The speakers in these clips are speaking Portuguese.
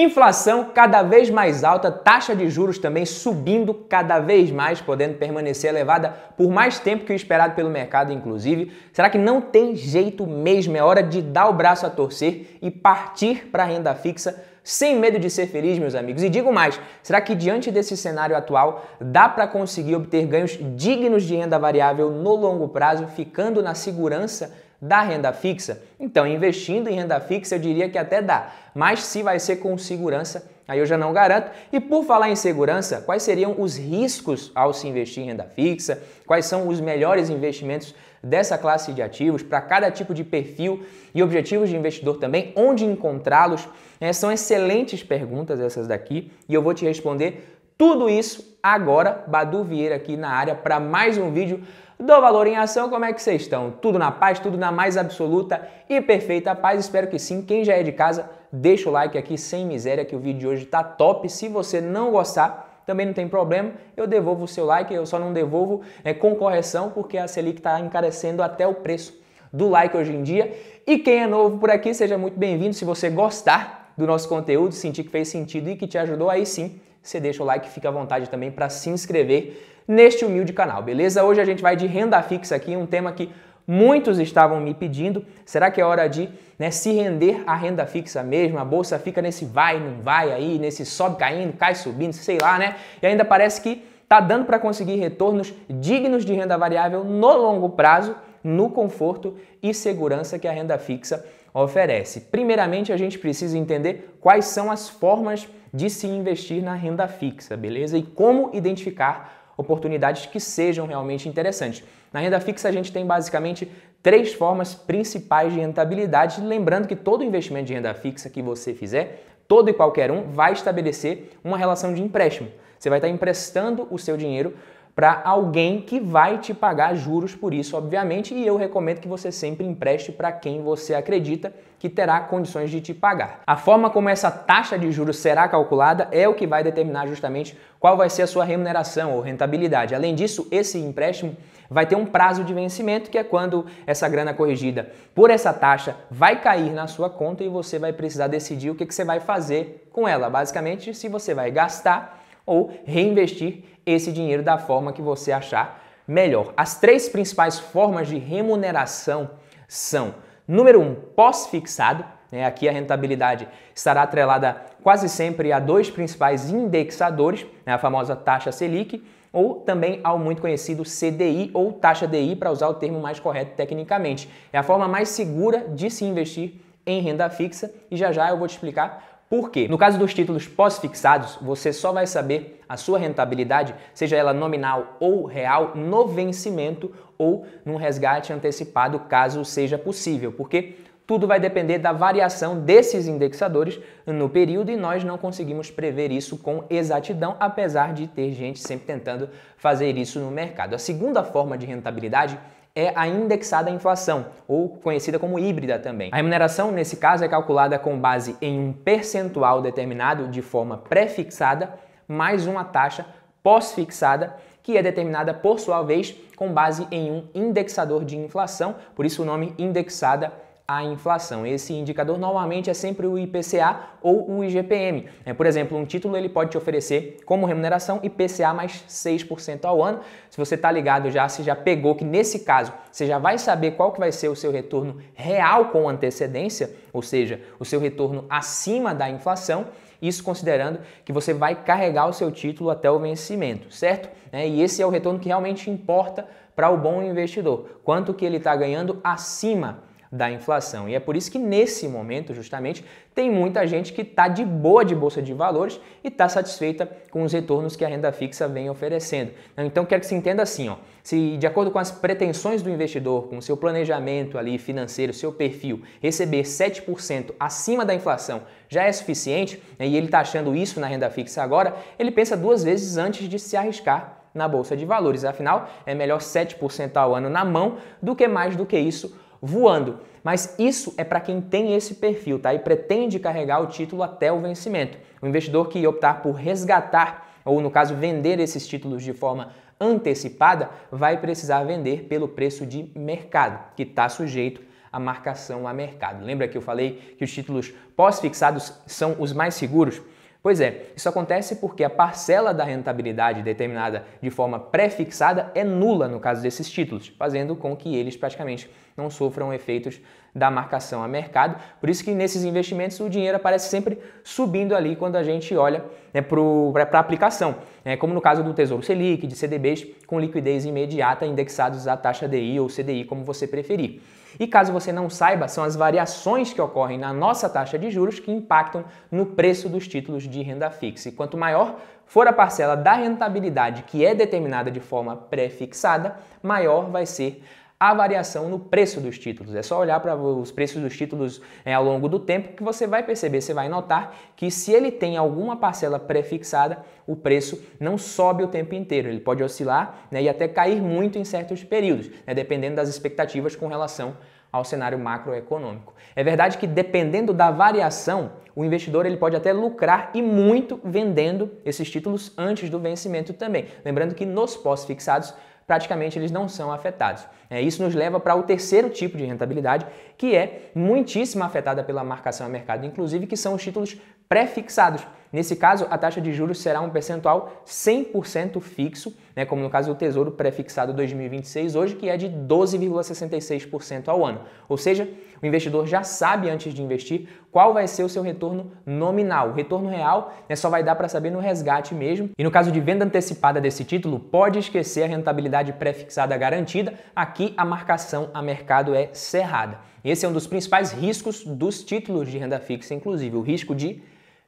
Inflação cada vez mais alta, taxa de juros também subindo cada vez mais, podendo permanecer elevada por mais tempo que o esperado pelo mercado, inclusive. Será que não tem jeito mesmo? É hora de dar o braço a torcer e partir para a renda fixa sem medo de ser feliz, meus amigos. E digo mais, será que diante desse cenário atual dá para conseguir obter ganhos dignos de renda variável no longo prazo, ficando na segurança da renda fixa? Então, investindo em renda fixa, eu diria que até dá, mas se vai ser com segurança, aí eu já não garanto. E por falar em segurança, quais seriam os riscos ao se investir em renda fixa? Quais são os melhores investimentos dessa classe de ativos para cada tipo de perfil e objetivos de investidor também? Onde encontrá-los? É, são excelentes perguntas essas daqui e eu vou te responder tudo isso agora. Badu Vieira aqui na área para mais um vídeo do Valor em Ação. Como é que vocês estão? Tudo na paz, tudo na mais absoluta e perfeita paz? Espero que sim. Quem já é de casa, deixa o like aqui sem miséria que o vídeo de hoje tá top. Se você não gostar, também não tem problema, eu devolvo o seu like, eu só não devolvo é, com correção, porque a Selic está encarecendo até o preço do like hoje em dia. E quem é novo por aqui, seja muito bem-vindo. Se você gostar do nosso conteúdo, sentir que fez sentido e que te ajudou, aí sim, você deixa o like, fica à vontade também para se inscrever neste humilde canal, beleza? Hoje a gente vai de renda fixa aqui, um tema que muitos estavam me pedindo. Será que é hora de né, se render à renda fixa mesmo? A bolsa fica nesse vai, não vai aí, nesse sobe caindo, cai subindo, sei lá, né? E ainda parece que tá dando para conseguir retornos dignos de renda variável no longo prazo, no conforto e segurança que a renda fixa oferece. Primeiramente, a gente precisa entender quais são as formas de se investir na renda fixa, beleza? E como identificar oportunidades que sejam realmente interessantes. Na renda fixa, a gente tem basicamente três formas principais de rentabilidade, lembrando que todo investimento de renda fixa que você fizer, todo e qualquer um, vai estabelecer uma relação de empréstimo. Você vai estar emprestando o seu dinheiro para alguém que vai te pagar juros por isso, obviamente, e eu recomendo que você sempre empreste para quem você acredita que terá condições de te pagar. A forma como essa taxa de juros será calculada é o que vai determinar justamente qual vai ser a sua remuneração ou rentabilidade. Além disso, esse empréstimo vai ter um prazo de vencimento, que é quando essa grana corrigida por essa taxa vai cair na sua conta e você vai precisar decidir o que, que você vai fazer com ela. Basicamente, se você vai gastar ou reinvestir esse dinheiro da forma que você achar melhor. As três principais formas de remuneração são: número um, pós-fixado. Né? Aqui a rentabilidade estará atrelada quase sempre a dois principais indexadores, né? a famosa taxa Selic ou também ao muito conhecido CDI ou taxa DI, para usar o termo mais correto tecnicamente. É a forma mais segura de se investir em renda fixa e já já eu vou te explicar por quê? No caso dos títulos pós-fixados, você só vai saber a sua rentabilidade, seja ela nominal ou real, no vencimento ou num resgate antecipado, caso seja possível, porque tudo vai depender da variação desses indexadores no período e nós não conseguimos prever isso com exatidão, apesar de ter gente sempre tentando fazer isso no mercado. A segunda forma de rentabilidade é a indexada à inflação, ou conhecida como híbrida também. A remuneração, nesse caso, é calculada com base em um percentual determinado de forma pré-fixada, mais uma taxa pós-fixada, que é determinada, por sua vez, com base em um indexador de inflação, por isso o nome indexada a inflação. Esse indicador normalmente é sempre o IPCA ou o IGPM. É, por exemplo, um título ele pode te oferecer como remuneração IPCA mais 6% ao ano. Se você está ligado já, se já pegou que nesse caso você já vai saber qual que vai ser o seu retorno real com antecedência, ou seja, o seu retorno acima da inflação, isso considerando que você vai carregar o seu título até o vencimento, certo? É, e esse é o retorno que realmente importa para o bom investidor, quanto que ele está ganhando acima da inflação. E é por isso que nesse momento, justamente, tem muita gente que está de boa de bolsa de valores e está satisfeita com os retornos que a renda fixa vem oferecendo. Né? Então, quero que se entenda assim, ó, se de acordo com as pretensões do investidor, com o seu planejamento ali financeiro, seu perfil, receber 7% acima da inflação já é suficiente, né, e ele está achando isso na renda fixa agora, ele pensa duas vezes antes de se arriscar na bolsa de valores. Afinal, é melhor 7% ao ano na mão do que mais do que isso voando. Mas isso é para quem tem esse perfil, tá? E pretende carregar o título até o vencimento. O investidor que optar por resgatar ou no caso vender esses títulos de forma antecipada, vai precisar vender pelo preço de mercado, que está sujeito à marcação a mercado. Lembra que eu falei que os títulos pós-fixados são os mais seguros? Pois é, isso acontece porque a parcela da rentabilidade determinada de forma pré-fixada é nula no caso desses títulos, fazendo com que eles praticamente não sofram efeitos da marcação a mercado. Por isso que nesses investimentos o dinheiro aparece sempre subindo ali quando a gente olha né, para a aplicação, né, como no caso do Tesouro Selic, de CDBs com liquidez imediata indexados à taxa DI ou CDI, como você preferir. E caso você não saiba, são as variações que ocorrem na nossa taxa de juros que impactam no preço dos títulos de renda fixa. E quanto maior for a parcela da rentabilidade que é determinada de forma pré-fixada, maior vai ser a variação no preço dos títulos. É só olhar para os preços dos títulos é, ao longo do tempo que você vai perceber, você vai notar que se ele tem alguma parcela prefixada, o preço não sobe o tempo inteiro. Ele pode oscilar né, e até cair muito em certos períodos, né, dependendo das expectativas com relação ao cenário macroeconômico. É verdade que dependendo da variação, o investidor ele pode até lucrar e muito vendendo esses títulos antes do vencimento também. Lembrando que nos pós-fixados praticamente eles não são afetados. É, isso nos leva para o terceiro tipo de rentabilidade, que é muitíssimo afetada pela marcação a mercado, inclusive, que são os títulos prefixados Nesse caso, a taxa de juros será um percentual 100% fixo, né, como no caso do Tesouro prefixado 2026 hoje, que é de 12,66% ao ano. Ou seja, o investidor já sabe antes de investir qual vai ser o seu retorno nominal. O retorno real né, só vai dar para saber no resgate mesmo. E no caso de venda antecipada desse título, pode esquecer a rentabilidade prefixada garantida. Aqui a marcação a mercado é cerrada. Esse é um dos principais riscos dos títulos de renda fixa, inclusive o risco de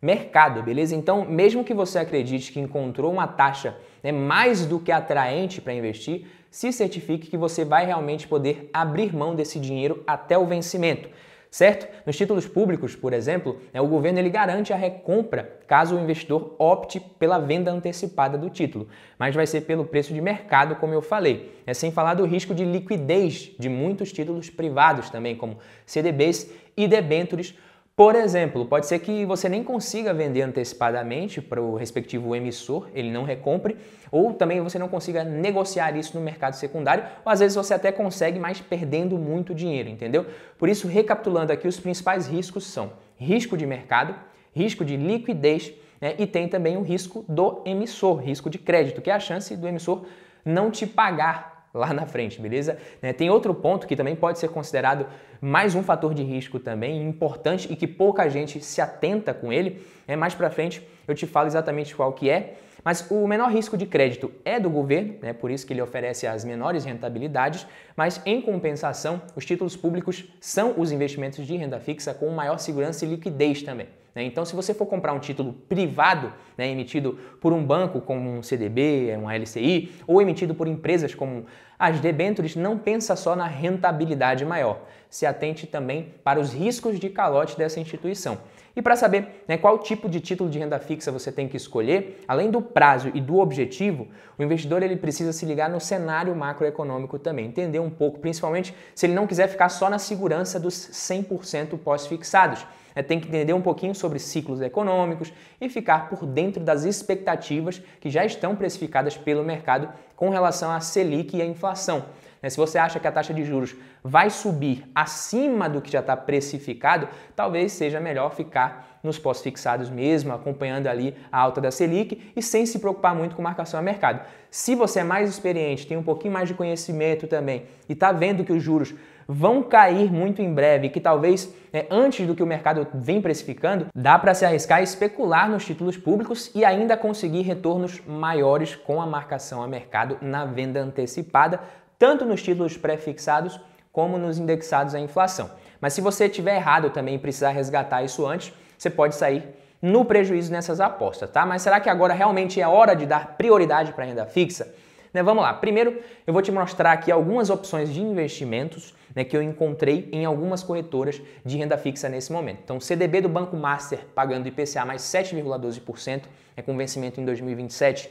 mercado, beleza? Então, mesmo que você acredite que encontrou uma taxa né, mais do que atraente para investir, se certifique que você vai realmente poder abrir mão desse dinheiro até o vencimento. Certo? Nos títulos públicos, por exemplo, né, o governo ele garante a recompra caso o investidor opte pela venda antecipada do título, mas vai ser pelo preço de mercado, como eu falei. É sem falar do risco de liquidez de muitos títulos privados também, como CDBs e debêntures por exemplo, pode ser que você nem consiga vender antecipadamente para o respectivo emissor, ele não recompre, ou também você não consiga negociar isso no mercado secundário, ou às vezes você até consegue, mas perdendo muito dinheiro, entendeu? Por isso, recapitulando aqui, os principais riscos são risco de mercado, risco de liquidez né, e tem também o risco do emissor, risco de crédito, que é a chance do emissor não te pagar lá na frente, beleza? Né? Tem outro ponto que também pode ser considerado mais um fator de risco também importante e que pouca gente se atenta com ele. Né? Mais para frente eu te falo exatamente qual que é. Mas o menor risco de crédito é do governo, né, por isso que ele oferece as menores rentabilidades, mas em compensação, os títulos públicos são os investimentos de renda fixa com maior segurança e liquidez também. Né. Então, se você for comprar um título privado, né, emitido por um banco como um CDB, um LCI, ou emitido por empresas como as debêntures, não pensa só na rentabilidade maior. Se atente também para os riscos de calote dessa instituição. E para saber né, qual tipo de título de renda fixa você tem que escolher, além do prazo e do objetivo, o investidor ele precisa se ligar no cenário macroeconômico também, entender um pouco, principalmente se ele não quiser ficar só na segurança dos 100% pós-fixados. É, tem que entender um pouquinho sobre ciclos econômicos e ficar por dentro das expectativas que já estão precificadas pelo mercado com relação à Selic e à inflação. Né? Se você acha que a taxa de juros vai subir acima do que já está precificado, talvez seja melhor ficar nos pós-fixados mesmo, acompanhando ali a alta da Selic e sem se preocupar muito com marcação a mercado. Se você é mais experiente, tem um pouquinho mais de conhecimento também e está vendo que os juros vão cair muito em breve, que talvez é, antes do que o mercado vem precificando, dá para se arriscar a especular nos títulos públicos e ainda conseguir retornos maiores com a marcação a mercado na venda antecipada, tanto nos títulos prefixados como nos indexados à inflação. Mas se você tiver errado também e precisar resgatar isso antes, você pode sair no prejuízo nessas apostas, tá? Mas será que agora realmente é hora de dar prioridade para a renda fixa? Né, vamos lá. Primeiro, eu vou te mostrar aqui algumas opções de investimentos né, que eu encontrei em algumas corretoras de renda fixa nesse momento. Então, CDB do Banco Master pagando IPCA mais 7,12%, é né, com vencimento em 2027.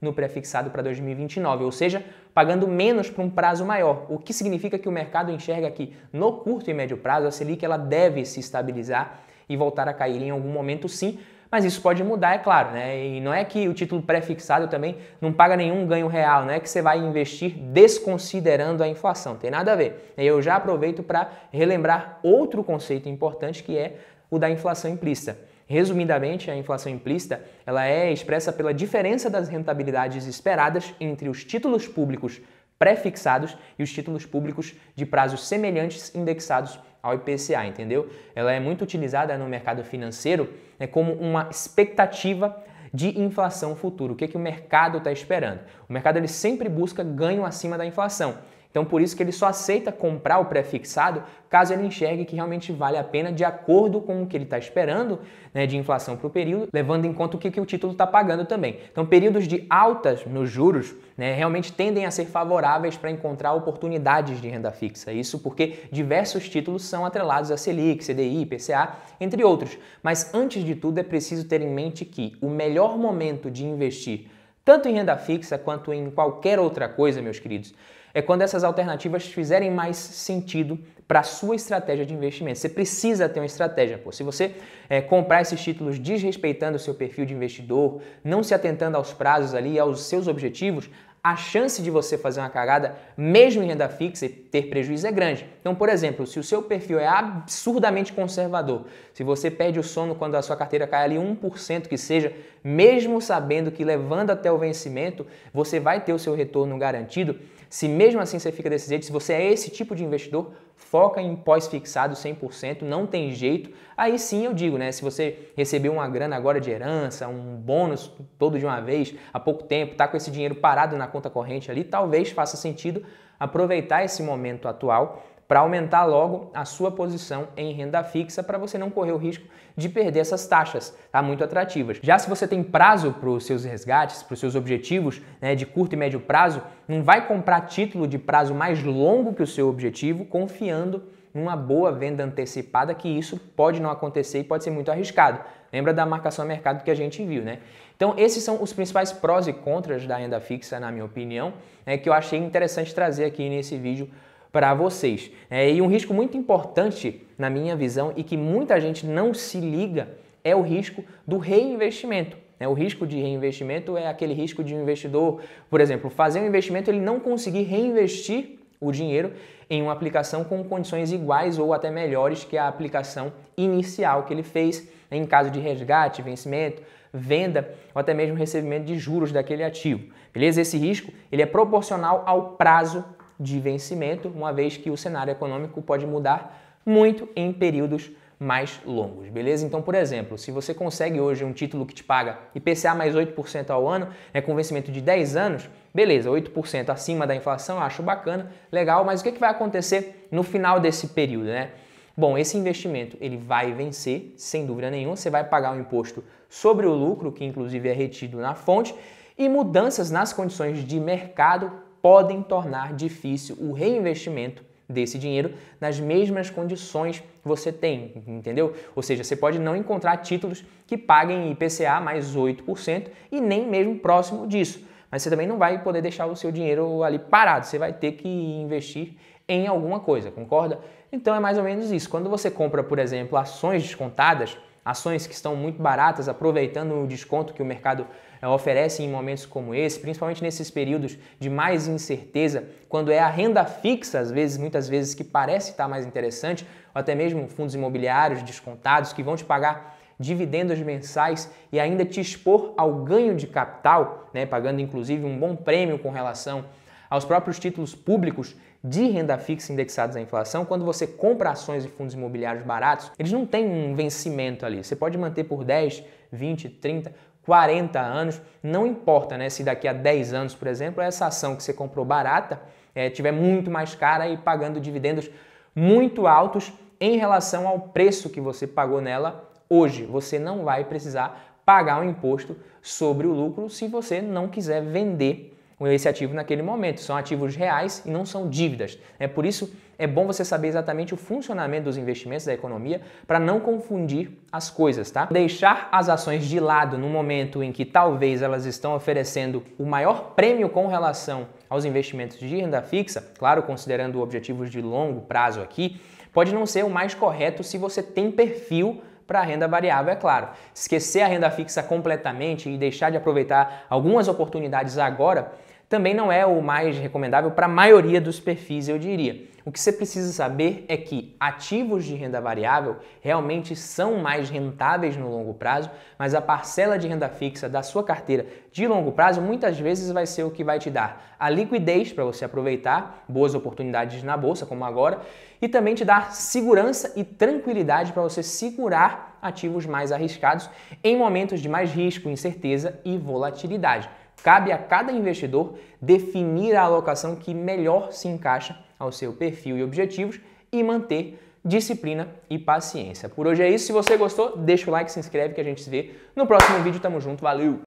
no prefixado para 2029, ou seja, pagando menos para um prazo maior, o que significa que o mercado enxerga que no curto e médio prazo a Selic ela deve se estabilizar e voltar a cair em algum momento sim, mas isso pode mudar, é claro, né? E não é que o título prefixado também não paga nenhum ganho real, não é que você vai investir desconsiderando a inflação, tem nada a ver. E eu já aproveito para relembrar outro conceito importante que é o da inflação implícita. Resumidamente, a inflação implícita ela é expressa pela diferença das rentabilidades esperadas entre os títulos públicos pré-fixados e os títulos públicos de prazos semelhantes indexados ao IPCA, entendeu? Ela é muito utilizada no mercado financeiro né, como uma expectativa de inflação futura. O que, é que o mercado está esperando? O mercado ele sempre busca ganho acima da inflação. Então, por isso que ele só aceita comprar o pré-fixado caso ele enxergue que realmente vale a pena de acordo com o que ele está esperando né, de inflação para o período, levando em conta o que, que o título está pagando também. Então, períodos de altas nos juros né, realmente tendem a ser favoráveis para encontrar oportunidades de renda fixa. Isso porque diversos títulos são atrelados a Selic, CDI, PCA, entre outros. Mas, antes de tudo, é preciso ter em mente que o melhor momento de investir tanto em renda fixa quanto em qualquer outra coisa, meus queridos, é quando essas alternativas fizerem mais sentido para a sua estratégia de investimento. Você precisa ter uma estratégia. Pô. Se você é, comprar esses títulos desrespeitando o seu perfil de investidor, não se atentando aos prazos ali e aos seus objetivos, a chance de você fazer uma cagada, mesmo em renda fixa e ter prejuízo, é grande. Então, por exemplo, se o seu perfil é absurdamente conservador, se você perde o sono quando a sua carteira cai ali 1% que seja, mesmo sabendo que levando até o vencimento, você vai ter o seu retorno garantido, se mesmo assim você fica desse jeito, se você é esse tipo de investidor, foca em pós-fixado 100%, não tem jeito. Aí sim eu digo, né? Se você recebeu uma grana agora de herança, um bônus todo de uma vez, há pouco tempo, tá com esse dinheiro parado na conta corrente ali, talvez faça sentido aproveitar esse momento atual para aumentar logo a sua posição em renda fixa para você não correr o risco de perder essas taxas, tá? Muito atrativas. Já se você tem prazo para os seus resgates, para os seus objetivos né, de curto e médio prazo, não vai comprar título de prazo mais longo que o seu objetivo, confiando numa boa venda antecipada, que isso pode não acontecer e pode ser muito arriscado. Lembra da marcação a mercado que a gente viu, né? Então, esses são os principais prós e contras da renda fixa, na minha opinião, né, que eu achei interessante trazer aqui nesse vídeo para vocês. É, e um risco muito importante, na minha visão, e que muita gente não se liga, é o risco do reinvestimento. É, o risco de reinvestimento é aquele risco de um investidor, por exemplo, fazer um investimento ele não conseguir reinvestir o dinheiro em uma aplicação com condições iguais ou até melhores que a aplicação inicial que ele fez em caso de resgate, vencimento, venda ou até mesmo recebimento de juros daquele ativo. Beleza? Esse risco ele é proporcional ao prazo de vencimento, uma vez que o cenário econômico pode mudar muito em períodos mais longos, beleza? Então, por exemplo, se você consegue hoje um título que te paga IPCA mais 8% ao ano, né, com vencimento de 10 anos, beleza, 8% acima da inflação, acho bacana, legal, mas o que, que vai acontecer no final desse período, né? Bom, esse investimento ele vai vencer, sem dúvida nenhuma, você vai pagar o um imposto sobre o lucro, que inclusive é retido na fonte, e mudanças nas condições de mercado podem tornar difícil o reinvestimento desse dinheiro nas mesmas condições que você tem, entendeu? Ou seja, você pode não encontrar títulos que paguem IPCA mais 8% e nem mesmo próximo disso. Mas você também não vai poder deixar o seu dinheiro ali parado, você vai ter que investir em alguma coisa, concorda? Então é mais ou menos isso. Quando você compra, por exemplo, ações descontadas, ações que estão muito baratas, aproveitando o desconto que o mercado oferecem em momentos como esse, principalmente nesses períodos de mais incerteza, quando é a renda fixa, às vezes, muitas vezes, que parece estar mais interessante, ou até mesmo fundos imobiliários descontados que vão te pagar dividendos mensais e ainda te expor ao ganho de capital, né, pagando inclusive um bom prêmio com relação aos próprios títulos públicos de renda fixa indexados à inflação, quando você compra ações e fundos imobiliários baratos, eles não têm um vencimento ali. Você pode manter por 10, 20, 30, 40 anos, não importa né, se daqui a 10 anos, por exemplo, essa ação que você comprou barata é, tiver muito mais cara e pagando dividendos muito altos em relação ao preço que você pagou nela hoje. Você não vai precisar pagar o um imposto sobre o lucro se você não quiser vender esse ativo naquele momento. São ativos reais e não são dívidas. É por isso é bom você saber exatamente o funcionamento dos investimentos da economia para não confundir as coisas, tá? Deixar as ações de lado no momento em que talvez elas estão oferecendo o maior prêmio com relação aos investimentos de renda fixa, claro, considerando objetivos de longo prazo aqui, pode não ser o mais correto se você tem perfil para a renda variável, é claro. Esquecer a renda fixa completamente e deixar de aproveitar algumas oportunidades agora também não é o mais recomendável para a maioria dos perfis, eu diria. O que você precisa saber é que ativos de renda variável realmente são mais rentáveis no longo prazo, mas a parcela de renda fixa da sua carteira de longo prazo muitas vezes vai ser o que vai te dar a liquidez para você aproveitar boas oportunidades na bolsa, como agora, e também te dar segurança e tranquilidade para você segurar ativos mais arriscados em momentos de mais risco, incerteza e volatilidade. Cabe a cada investidor definir a alocação que melhor se encaixa ao seu perfil e objetivos e manter disciplina e paciência. Por hoje é isso. Se você gostou, deixa o like, se inscreve que a gente se vê no próximo vídeo. Tamo junto, valeu!